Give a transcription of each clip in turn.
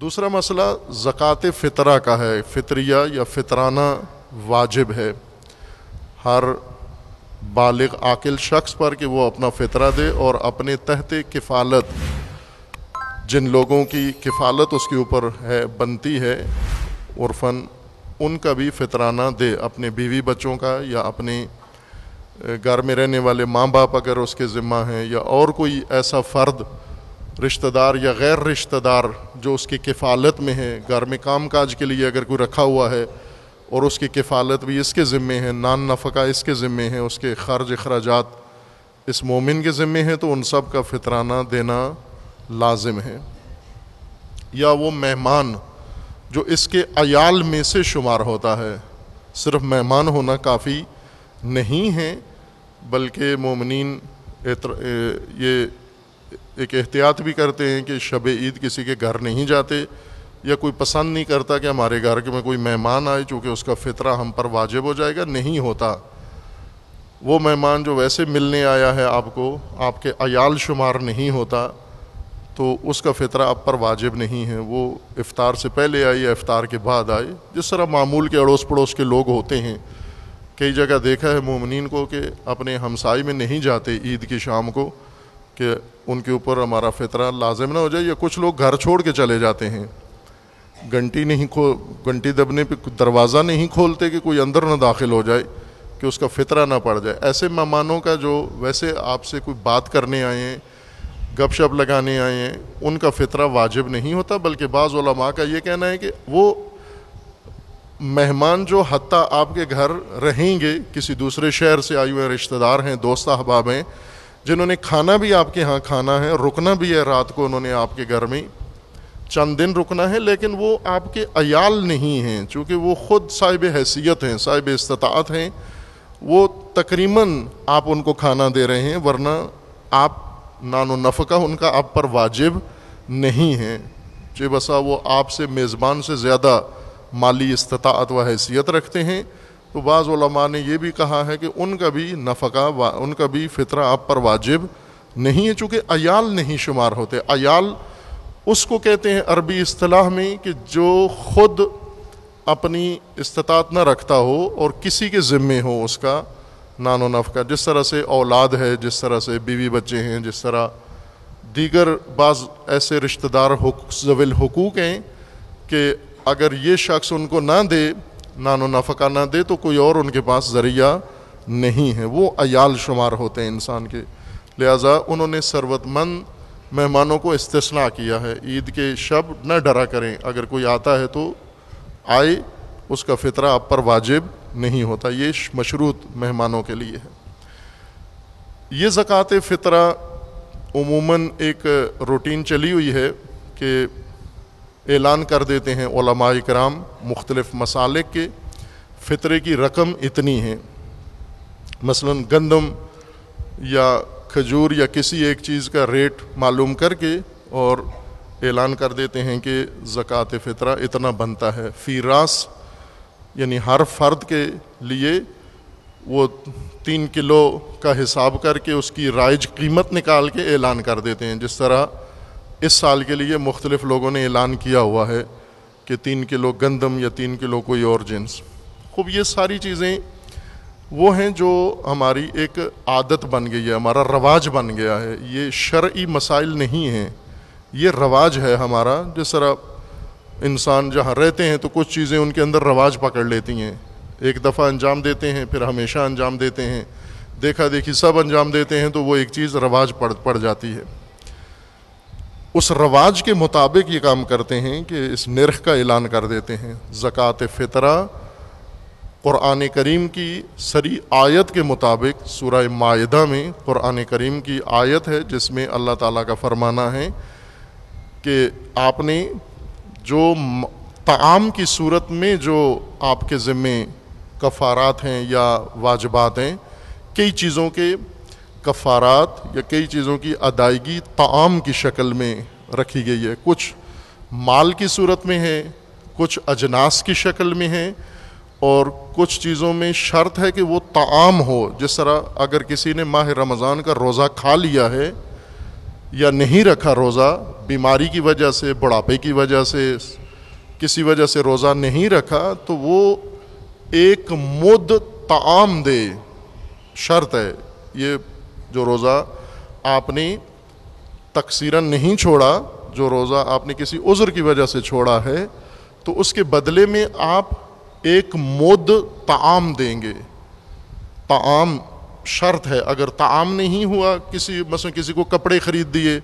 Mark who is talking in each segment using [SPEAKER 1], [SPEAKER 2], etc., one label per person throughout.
[SPEAKER 1] दूसरा मसला ज़क़़त फ़ितरा का है फितरिया या फितराना वाजिब है हर बालग आकिल शख्स पर कि वो अपना फ़ितरा दे और अपने तहत किफ़ालत जिन लोगों की किफ़ालत उसके ऊपर है बनती है उर्फन उनका भी फितराना दे अपने बीवी बच्चों का या अपने घर में रहने वाले माँ बाप अगर उसके ज़िम्मा हैं या और कोई ऐसा फ़र्द रिश्तेदार या गैर रिश्तेदार जो उसकी किफ़ालत में है घर में काम काज के लिए अगर कोई रखा हुआ है और उसकी किफ़ालत भी इसके ज़िम्मे है नान नफ़का इसके ज़िम्मे है उसके खर्च अखराज इस मोमिन के ज़िम्मे हैं तो उन सब का फितराना देना लाजिम है या वो मेहमान जो इसके अयाल में से शुमार होता है सिर्फ मेहमान होना काफ़ी नहीं है बल्कि ममिन ये एक एहतियात भी करते हैं कि शब ईद किसी के घर नहीं जाते या कोई पसंद नहीं करता कि हमारे घर के में कोई मेहमान आए चूँकि उसका फितरा हम पर वाजिब हो जाएगा नहीं होता वो मेहमान जो वैसे मिलने आया है आपको आपके अयाल शुमार नहीं होता तो उसका फितरा आप पर वाजिब नहीं है वो इफ़ार से पहले आए या इफ़ार के बाद आए जिस तरह मामूल के अड़ोस पड़ोस के लोग होते हैं कई जगह देखा है मोमिन को कि अपने हमसाई में नहीं जाते ईद की शाम को कि उनके ऊपर हमारा फितरा लाजिम ना हो जाए या कुछ लोग घर छोड़ के चले जाते हैं घंटी नहीं खो घंटी दबने पे दरवाज़ा नहीं खोलते कि कोई अंदर ना दाखिल हो जाए कि उसका फितरा ना पड़ जाए ऐसे मेहमानों का जो वैसे आपसे कोई बात करने आए हैं गप शप लगाने आए हैं उनका फितरा वाजिब नहीं होता बल्कि बाज़ का ये कहना है कि वो मेहमान जो हती आपके घर रहेंगे किसी दूसरे शहर से आए हुए रिश्तेदार हैं दोस्त अहबाब हैं जिन्होंने खाना भी आपके यहाँ खाना है रुकना भी है रात को उन्होंने आपके घर में चंद दिन रुकना है लेकिन वो आपके अयाल नहीं हैं चूँकि वो ख़ुद साहिब हैसियत हैं साहिब इस्तात हैं वो तकरीबन आप उनको खाना दे रहे हैं वरना आप नानो नफ़का उनका आप पर वाजिब नहीं है जे बसा वो आपसे मेज़बान से ज़्यादा माली इस्तात व हैसियत रखते हैं तो बाज़ा ने यह भी कहा है कि उनका भी नफ़का उनका भी फितरा आप पर वाजिब नहीं है चूँकि अयाल नहीं शुमार होते अयाल उसको कहते हैं अरबी असलाह में कि जो ख़ुद अपनी इस्तात न रखता हो और किसी के ज़िम्मे हो उसका नानो नफ़का जिस तरह से औलाद है जिस तरह से बीवी बच्चे हैं जिस तरह दीगर बाज़ ऐसे रिश्तेदार जविल हकूक़ हैं कि अगर ये शख्स उनको ना दे ना नफकाना दे तो कोई और उनके पास ज़रिया नहीं है वो अयाल शुमार होते हैं इंसान के लिहाजा उन्होंने ثروतमंद मेहमानों को इस्तना किया है ईद के शब न डरा करें अगर कोई आता है तो आए उसका फितरा आप पर वाजिब नहीं होता ये मशरूत मेहमानों के लिए है ये ज़क़ात फ़ितरा उमूमन एक रूटीन चली हुई है कि ऐलान कर देते हैं ओलमा कराम मुख्तलिफ़ मसाले के फ़ितरे की रकम इतनी है मसलन गंदम या खजूर या किसी एक चीज़ का रेट मालूम करके और ऐलान कर देते हैं कि ज़क़ात फ़ितरा इतना बनता है फ़ी रास यानी हर फ़र्द के लिए वो तीन किलो का हिसाब करके उसकी राइज कीमत निकाल के ऐलान कर देते हैं जिस तरह इस साल के लिए मुख्तलिफ़ लोगों ने ऐलान किया हुआ है कि तीन किलो गंदम या तीन किलो कोई और जिन्स खूब ये सारी चीज़ें वो हैं जो हमारी एक आदत बन गई है हमारा रवाज बन गया है ये शर्य मसाइल नहीं हैं ये रवाज है हमारा जिस तरह इंसान जहाँ रहते हैं तो कुछ चीज़ें उनके अंदर रवाज पकड़ लेती हैं एक दफ़ा अंजाम देते हैं फिर हमेशा अंजाम देते हैं देखा देखी सब अंजाम देते हैं तो वो एक चीज़ रवाज पड़ पड़ जाती है उस रवाज के मुताबिक ये काम करते हैं कि इस नरख का ऐलान कर देते हैं ज़क़ात फ़ितरा क़ुरान करीम की सरी आयत के मुताबिक सूरह मायदा में क़ुरान करीम की आयत है जिसमें अल्लाह ताला का फरमाना है कि आपने जो तमाम की सूरत में जो आपके ज़िम्मे कफ़ारात हैं या वाजबात हैं कई चीज़ों के कफ़ारात या कई चीज़ों की अदायगी तमाम की शक्ल में रखी गई है कुछ माल की सूरत में है कुछ अजनास की शक्ल में है और कुछ चीज़ों में शर्त है कि वो तमाम हो जिस तरह अगर किसी ने माह रमज़ान का रोज़ा खा लिया है या नहीं रखा रोज़ा बीमारी की वजह से बुढ़ापे की वजह से किसी वजह से रोज़ा नहीं रखा तो वो एक मुद तमाम दे शर्त है ये जो रोज़ा आपने तकसीरन नहीं छोड़ा जो रोज़ा आपने किसी उज़र की वजह से छोड़ा है तो उसके बदले में आप एक मोद ताम देंगे ताम शर्त है अगर ताम नहीं हुआ किसी बस किसी को कपड़े ख़रीद दिए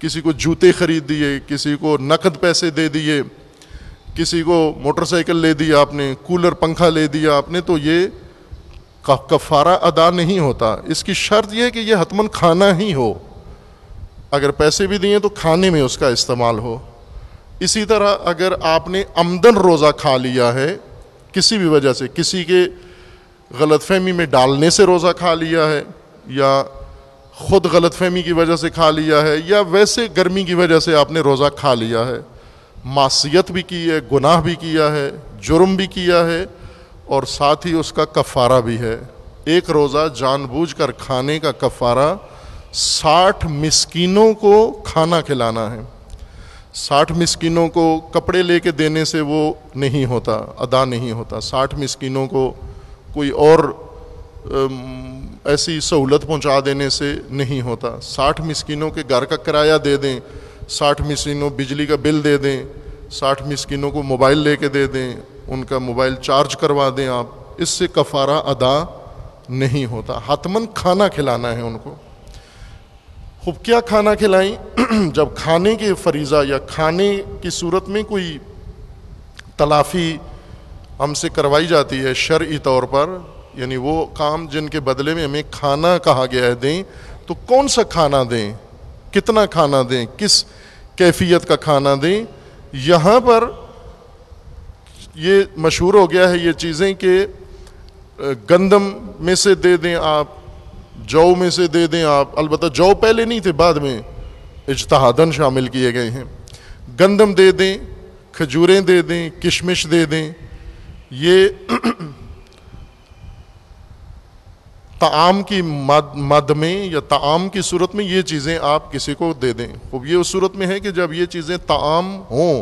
[SPEAKER 1] किसी को जूते ख़रीद दिए किसी को नकद पैसे दे दिए किसी को मोटरसाइकिल ले दिया आपने कूलर पंखा ले दिया आपने तो ये कफारा अदा नहीं होता इसकी शर्त यह कि यह हतमन खाना ही हो अगर पैसे भी दिए तो खाने में उसका इस्तेमाल हो इसी तरह अगर आपने आमदन रोज़ा खा लिया है किसी भी वजह से किसी के गलतफहमी में डालने से रोज़ा खा लिया है या ख़ुद गलतफहमी की वजह से खा लिया है या वैसे गर्मी की वजह से आपने रोज़ा खा लिया है मासीत भी की है गुनाह भी किया है जुर्म भी किया है और साथ ही उसका कफ़ारा भी है एक रोज़ा जानबूझ कर खाने का कफ़ारा साठ मिसकीनों को खाना खिलाना है साठ मिसकीनों को कपड़े ले कर देने से वो नहीं होता अदा नहीं होता साठ मिसकीनों को कोई और ऐसी सहूलत पहुँचा देने से नहीं होता साठ मिसकीनों के घर का किराया दे दें साठ मिसकीनों बिजली का बिल दे दें साठ मिसकिनों को मोबाइल लेके दे दें उनका मोबाइल चार्ज करवा दें आप इससे कफारा अदा नहीं होता हतमंद खाना खिलाना है उनको खूब क्या खाना खिलाई जब खाने के फरीज़ा या खाने की सूरत में कोई तलाफ़ी हमसे करवाई जाती है शर्य तौर पर यानी वो काम जिनके बदले में हमें खाना कहा गया है दें तो कौन सा खाना दें कितना खाना दें किस कैफियत का खाना दें यहाँ पर ये मशहूर हो गया है ये चीज़ें कि गंदम में से दे दें आप जौ में से दे दें आप अलबत् जौ पहले नहीं थे बाद में इजतहादन शामिल किए गए हैं गंदम दे दें खजूरें दे दें किशमिश दे दें ये ताम की मद मद में या ताम की सूरत में ये चीज़ें आप किसी को दे दें खूब ये उस सूरत में है कि जब ये चीज़ें ताम हों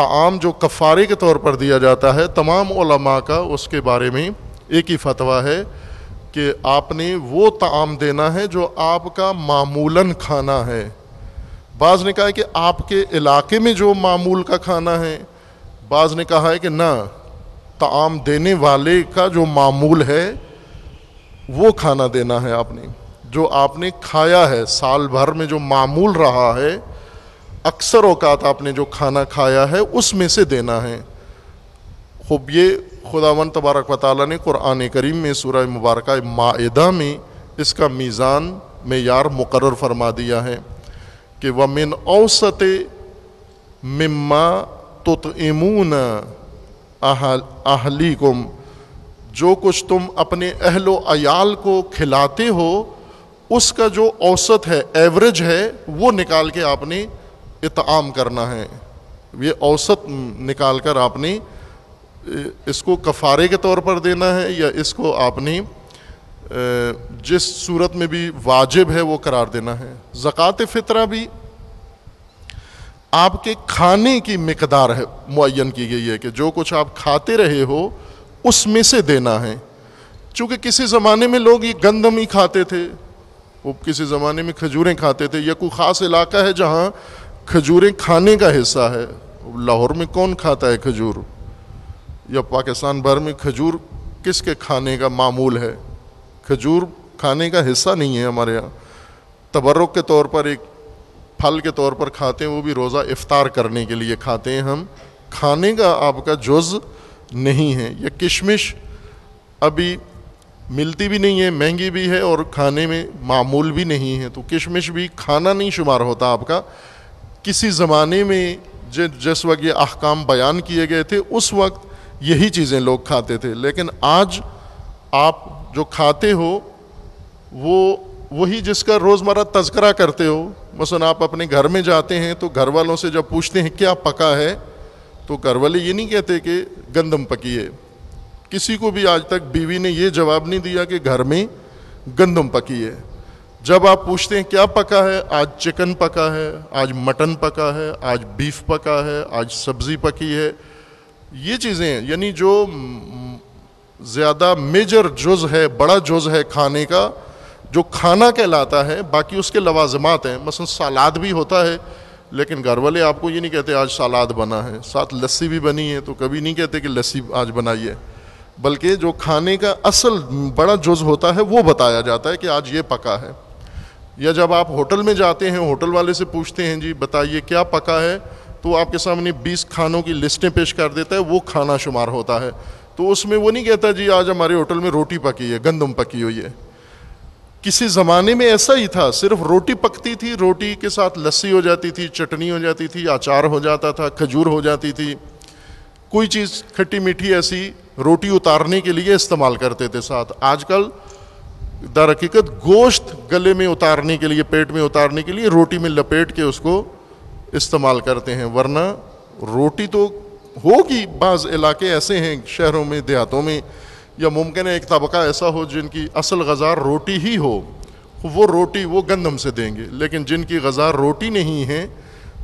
[SPEAKER 1] ताम जो कफ़ारे के तौर पर दिया जाता है तमाम उलमा का उसके बारे में एक ही फतवा है कि आपने वो ताम देना है जो आपका मामूलन खाना है बाज़ ने कहा है कि आपके इलाके में जो मामूल का खाना है बाज़ ने कहा है कि ना ताम देने वाले का जो मामूल है वो खाना देना है आपने जो आपने खाया है साल भर में जो मामूल रहा है अक्सर अवकात आपने जो खाना खाया है उसमें से देना है खूब ये खुदावन तबारक वाली ने कुरान करीम में सूर मुबारक मायदा में इसका मीज़ान में यार मुकर फरमा दिया है कि वह मिन औसत मम्मा तो आह आहली कुम जो कुछ तुम अपने अहलो अयाल को खिलाते हो उसका जो औसत है एवरेज है वो निकाल के आपने इतम करना है ये औसत निकाल कर आपने इसको कफारे के तौर पर देना है या इसको आपने जिस सूरत में भी वाजिब है वो करार देना है ज़क़ात फ़ितरा भी आपके खाने की मकदार है मुन की गई है कि जो कुछ आप खाते रहे हो उसमें से देना है चूँकि किसी ज़माने में लोग ये गंदम ही खाते थे वो किसी ज़माने में खजूरें खाते थे या कोई ख़ास इलाका है जहाँ खजूरें खाने का हिस्सा है लाहौर में कौन खाता है खजूर या पाकिस्तान भर में खजूर किसके खाने का मामूल है खजूर खाने का हिस्सा नहीं है हमारे यहाँ तबर्रक के तौर पर एक फल के तौर पर खाते हैं वो भी रोज़ा इफ्तार करने के लिए खाते हैं हम खाने का आपका जुज़ नहीं है यह किशमिश अभी मिलती भी नहीं है महंगी भी है और खाने में मामूल भी नहीं है तो किशमिश भी खाना नहीं शुमार होता आपका किसी ज़माने में जिस वक्त ये अहकाम बयान किए गए थे उस वक्त यही चीज़ें लोग खाते थे लेकिन आज आप जो खाते हो वो वही जिसका रोज़मर्रा तस्करा करते हो मसलन आप अपने घर में जाते हैं तो घर वालों से जब पूछते हैं क्या पका है तो घर वाले ये नहीं कहते कि गंदम पकी है किसी को भी आज तक बीवी ने ये जवाब नहीं दिया कि घर में गंदम पकी है जब आप पूछते हैं क्या पका है आज चिकन पका है आज मटन पका है आज बीफ पका है आज सब्ज़ी पकी है ये चीज़ें यानी जो ज़्यादा मेजर जुज़ है बड़ा जुज़ है खाने का जो खाना कहलाता है बाकी उसके लवाजमात हैं मसलन सलाद भी होता है लेकिन घर वाले आपको ये नहीं कहते आज सलाद बना है साथ लस्सी भी बनी है तो कभी नहीं कहते कि लस्सी आज बनाइए बल्कि जो खाने का असल बड़ा जुज होता है वो बताया जाता है कि आज ये पका है या जब आप होटल में जाते हैं होटल वाले से पूछते हैं जी बताइए क्या पका है तो आपके सामने 20 खानों की लिस्टें पेश कर देता है वो खाना शुमार होता है तो उसमें वो नहीं कहता जी आज हमारे होटल में रोटी पकी है गंदम पकी हुई है किसी ज़माने में ऐसा ही था सिर्फ रोटी पकती थी रोटी के साथ लस्सी हो जाती थी चटनी हो जाती थी अचार हो जाता था खजूर हो जाती थी कोई चीज़ खट्टी मीठी ऐसी रोटी उतारने के लिए इस्तेमाल करते थे साथ आजकल दर हकीकत गोश्त गले में उतारने के लिए पेट में उतारने के लिए रोटी में लपेट के उसको इस्तेमाल करते हैं वरना रोटी तो होगी बाज़ इलाके ऐसे हैं शहरों में देहातों में या मुमकिन है एक तबका ऐसा हो जिनकी असल गज़ा रोटी ही हो वो रोटी वो गंदम से देंगे लेकिन जिनकी गज़ा रोटी नहीं है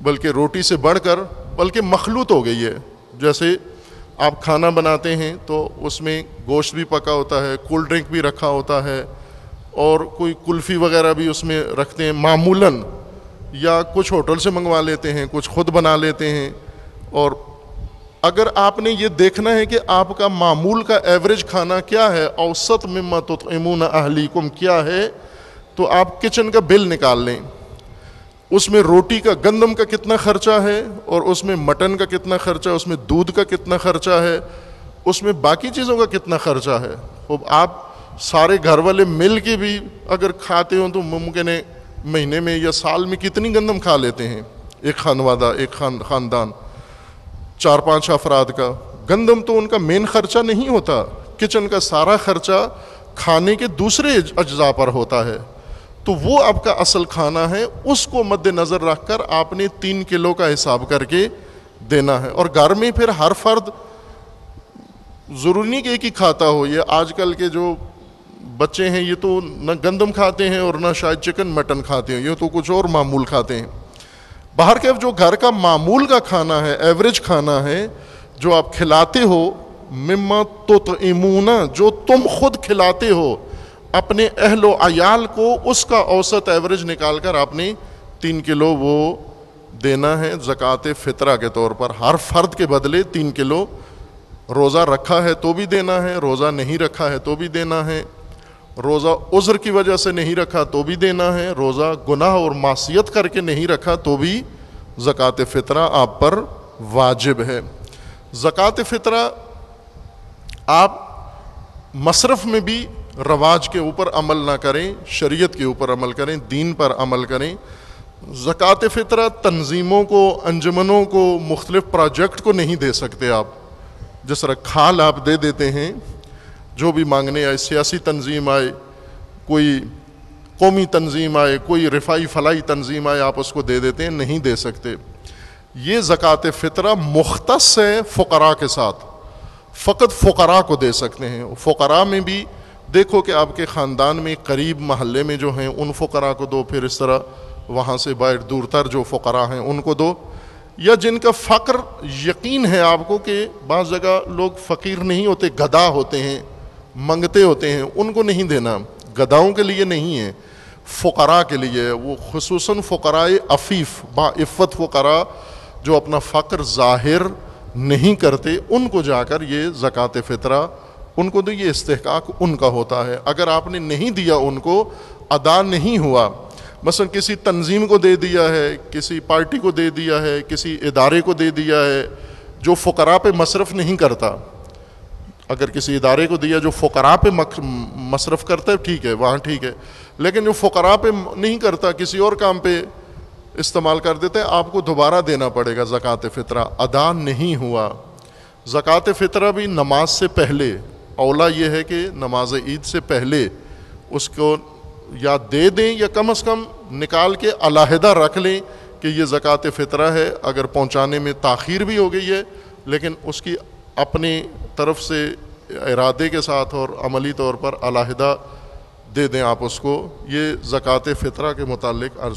[SPEAKER 1] बल्कि रोटी से बढ़ कर बल्कि मखलूत हो गई है जैसे आप खाना बनाते हैं तो उसमें गोश्त भी पका होता है कोल्ड ड्रिंक भी रखा होता है और कोई कुल्फ़ी वगैरह भी उसमें रखते हैं मामूलन या कुछ होटल से मंगवा लेते हैं कुछ खुद बना लेते हैं और अगर आपने ये देखना है कि आपका मामूल का एवरेज खाना क्या है औसत मत तो इमून अहलीकुम क्या है तो आप किचन का बिल निकाल लें उसमें रोटी का गंदम का कितना खर्चा है और उसमें मटन का कितना खर्चा है उसमें दूध का कितना खर्चा है उसमें बाकी चीज़ों का कितना खर्चा है अब आप सारे घर वाले मिल के भी अगर खाते हो तो मुमकिन है महीने में या साल में कितनी गंदम खा लेते हैं एक खानवादा एक खान खानदान चार पांच अफराद का गंदम तो उनका मेन खर्चा नहीं होता किचन का सारा खर्चा खाने के दूसरे अज्जा पर होता है तो वो आपका असल खाना है उसको मद्देनज़र रख कर आपने तीन किलो का हिसाब करके देना है और घर में फिर हर फर्द ज़रूरी नहीं कि एक ही खाता हो ये कल के जो बच्चे हैं ये तो ना गंदम खाते हैं और ना शायद चिकन मटन खाते हैं ये तो कुछ और मामूल खाते हैं बाहर के जो घर का मामूल का खाना है एवरेज खाना है जो आप खिलाते हो मिम्मा तो, तो इमूना जो तुम खुद खिलाते हो अपने अहलो अयाल को उसका औसत एवरेज निकाल कर आपने तीन किलो वो देना है ज़क़़त फितरा के तौर पर हर फ़र्द के बदले तीन किलो रोज़ा रखा है तो भी देना है रोज़ा नहीं रखा है तो भी देना है रोज़ा उज़र की वजह से नहीं रखा तो भी देना है रोज़ा गुनाह और मासीत करके नहीं रखा तो भी ज़क़़त फ़ितरा आप पर वाजिब है ज़क़़त फ़ितरा आप मशरफ़ में भी रवाज के ऊपर अमल ना करें शरीयत के ऊपर अमल करें दीन पर अमल करें ज़क़़त फ़ितरा तंजीमों को अंजमनों को मुख्तलिफ़ प्रोजेक्ट को नहीं दे सकते आप जिस तरह खाल आप दे देते हैं जो भी मांगने आए सियासी तंजीम आए कोई कौमी तंजीम आए कोई रिफाई फलाई तंजीम आए आप उसको दे देते हैं नहीं दे सकते ये ज़क़़त फ़ितरा मुख्त है फ़करा के साथ फ़कत फ़करा को दे सकते हैं फ़करा में भी देखो कि आपके ख़ानदान में करीब महल्ले में जो हैं उन फ़करा को दो फिर इस तरह वहाँ से बाहर दूर तर जो फ़करा हैं उनको दो या जिनका फ़क्र यकीन है आपको कि बज़ जगह लोग फ़कीर नहीं होते गदा होते हैं मंगते होते हैं उनको नहीं देना गदाओं के लिए नहीं है फ़ुकरा के लिए वो खसूस फ़ुकरा अफ़ीफ़ बाफ़त फ़ुकरा जो अपना फ़क्र ज़ाहिर नहीं करते उनको जाकर ये ज़क़ात फ़ितरा उनको तो ये इस्तेकाक उनका होता है अगर आपने नहीं दिया उनको अदा नहीं हुआ मसलन किसी तंजीम को दे दिया है किसी पार्टी को दे दिया है किसी इदारे को दे दिया है जो फ़ुकरा पे मशरफ नहीं करता अगर किसी इदारे को दिया जो फ़करा पे मसरफ़ करता है ठीक है वहाँ ठीक है लेकिन जो फ़करा पे नहीं करता किसी और काम पे इस्तेमाल कर देते हैं आपको दोबारा देना पड़ेगा ज़क़़त फ़ितरा अदा नहीं हुआ ज़क़़त फ़ितरा भी नमाज से पहले अवला ये है कि नमाज ईद से पहले उसको या दे दें या कम अज़ कम निकाल के अलाहदा रख लें कि ये ज़क़़त फ़ितरा है अगर पहुँचाने में तखीर भी हो गई है लेकिन उसकी अपनी तरफ से इरादे के साथ और अमली तौर पर अलहदा दे दें आप उसको ये ज़क़ात फ़ितरा के मतलब अर्ज़